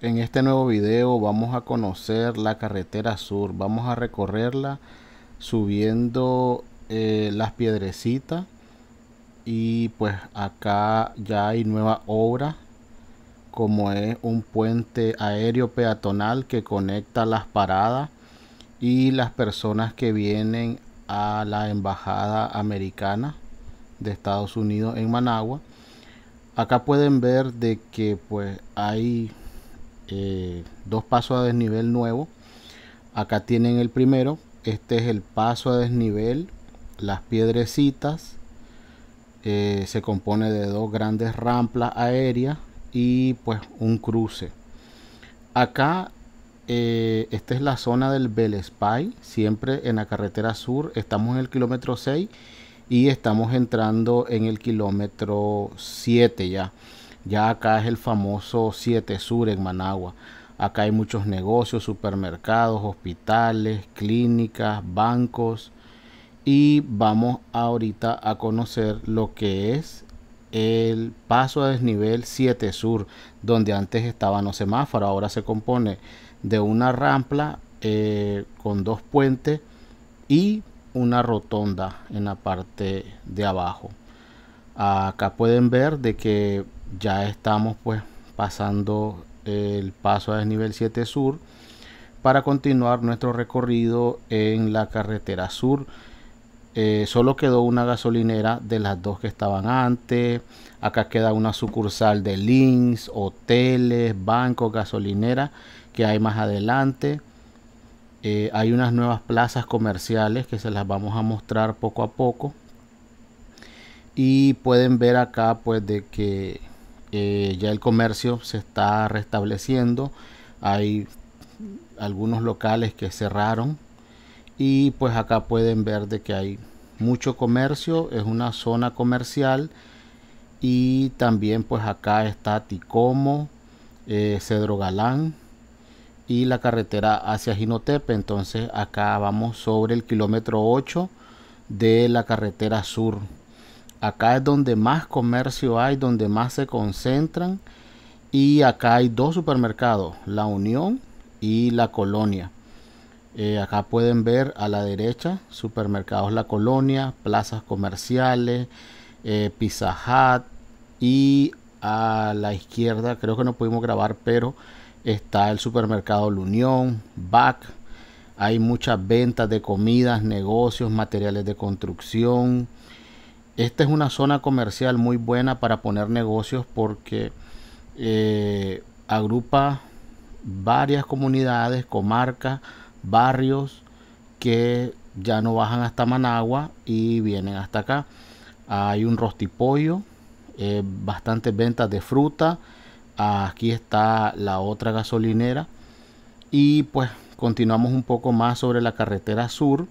En este nuevo video vamos a conocer la carretera sur, vamos a recorrerla subiendo eh, las piedrecitas y pues acá ya hay nueva obra como es un puente aéreo peatonal que conecta las paradas y las personas que vienen a la embajada americana de Estados Unidos en Managua. Acá pueden ver de que pues hay eh, dos pasos a desnivel nuevo acá tienen el primero este es el paso a desnivel las piedrecitas eh, se compone de dos grandes ramplas aéreas y pues un cruce acá eh, esta es la zona del Belespay siempre en la carretera sur estamos en el kilómetro 6 y estamos entrando en el kilómetro 7 ya ya acá es el famoso 7 Sur en Managua. Acá hay muchos negocios, supermercados, hospitales, clínicas, bancos. Y vamos ahorita a conocer lo que es el paso a desnivel 7 Sur, donde antes estaban los semáforos. Ahora se compone de una rampla eh, con dos puentes y una rotonda en la parte de abajo. Acá pueden ver de que ya estamos pues pasando el paso a desnivel 7 sur para continuar nuestro recorrido en la carretera sur. Eh, solo quedó una gasolinera de las dos que estaban antes. Acá queda una sucursal de links, hoteles, bancos, gasolinera que hay más adelante. Eh, hay unas nuevas plazas comerciales que se las vamos a mostrar poco a poco. Y pueden ver acá pues de que eh, ya el comercio se está restableciendo, hay algunos locales que cerraron y pues acá pueden ver de que hay mucho comercio, es una zona comercial y también pues acá está Ticomo, eh, Cedro Galán y la carretera hacia Jinotepe, entonces acá vamos sobre el kilómetro 8 de la carretera sur Acá es donde más comercio hay, donde más se concentran. Y acá hay dos supermercados, La Unión y La Colonia. Eh, acá pueden ver a la derecha supermercados La Colonia, plazas comerciales, eh, y a la izquierda creo que no pudimos grabar pero está el supermercado La Unión, BAC. Hay muchas ventas de comidas, negocios, materiales de construcción. Esta es una zona comercial muy buena para poner negocios porque eh, agrupa varias comunidades, comarcas, barrios que ya no bajan hasta Managua y vienen hasta acá. Hay un rostipollo, eh, bastantes ventas de fruta. Aquí está la otra gasolinera. Y pues continuamos un poco más sobre la carretera sur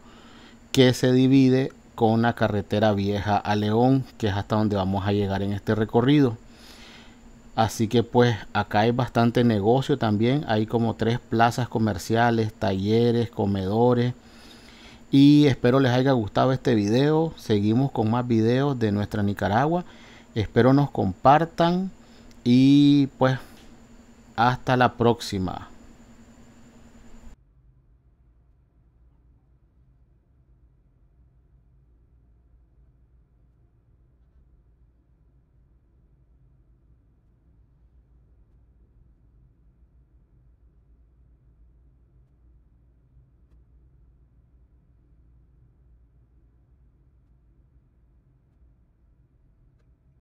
que se divide con la carretera vieja a León, que es hasta donde vamos a llegar en este recorrido. Así que pues acá hay bastante negocio también. Hay como tres plazas comerciales, talleres, comedores. Y espero les haya gustado este video. Seguimos con más videos de nuestra Nicaragua. Espero nos compartan. Y pues hasta la próxima.